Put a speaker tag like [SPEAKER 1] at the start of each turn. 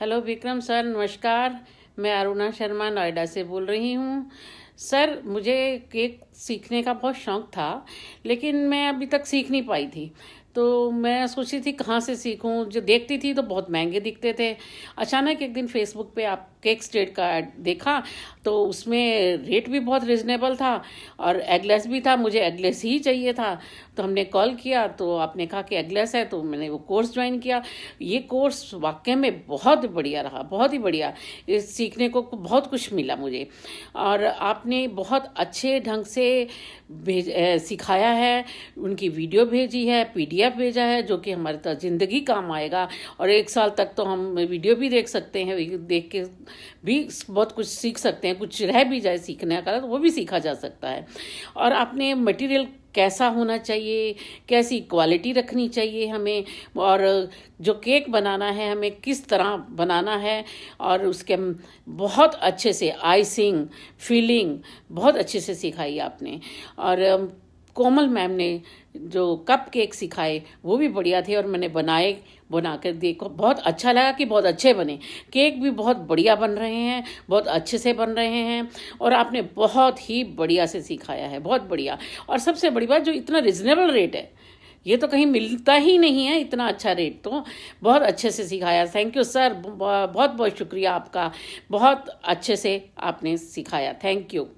[SPEAKER 1] hello Vikram sir नमस्कार मैं अरुणा शर्मा नोएडा से बोल रही हूँ सर मुझे केक सीखने का बहुत शौक था लेकिन मैं अभी तक सीख नहीं पाई थी तो मैं सोचती थी कहाँ से सीखूँ जो देखती थी तो बहुत महंगे दिखते थे अचानक एक दिन फेसबुक पे आप केक स्टेट का एड देखा तो उसमें रेट भी बहुत रिजनेबल था और एगलेस भी था मुझे एगलेस ही चाहिए था तो हमने कॉल किया तो आपने कहा कि एगलेस है तो मैंने वो कोर्स ज्वाइन किया ये कोर्स वाकई में बहुत बढ़िया रहा बहुत ही बढ़िया इस सीखने को बहुत कुछ मिला मुझे और आपने बहुत अच्छे ढंग से भेज सिखाया है उनकी वीडियो भेजी है पी पीडीएफ भेजा है जो कि हमारे तो ज़िंदगी काम आएगा और एक साल तक तो हम वीडियो भी देख सकते हैं देख के भी बहुत कुछ सीख सकते हैं कुछ रह भी जाए सीखने का तो वो भी सीखा जा सकता है और आपने मटेरियल कैसा होना चाहिए कैसी क्वालिटी रखनी चाहिए हमें और जो केक बनाना है हमें किस तरह बनाना है और उसके बहुत अच्छे से आइसिंग फीलिंग बहुत अच्छे से सिखाई आपने और कोमल मैम ने जो कप केक सिखाए वो भी बढ़िया थे और मैंने बनाए बना कर देखो बहुत अच्छा लगा कि बहुत अच्छे बने केक भी बहुत बढ़िया बन रहे हैं बहुत अच्छे से बन रहे हैं और आपने बहुत ही बढ़िया से सिखाया है बहुत बढ़िया और सबसे बड़ी बात जो इतना रिजनेबल रेट है ये तो कहीं मिलता ही नहीं है इतना अच्छा रेट तो बहुत अच्छे से सिखाया थैंक यू सर बहुत बहुत शुक्रिया आपका बहुत अच्छे से आपने सिखाया थैंक यू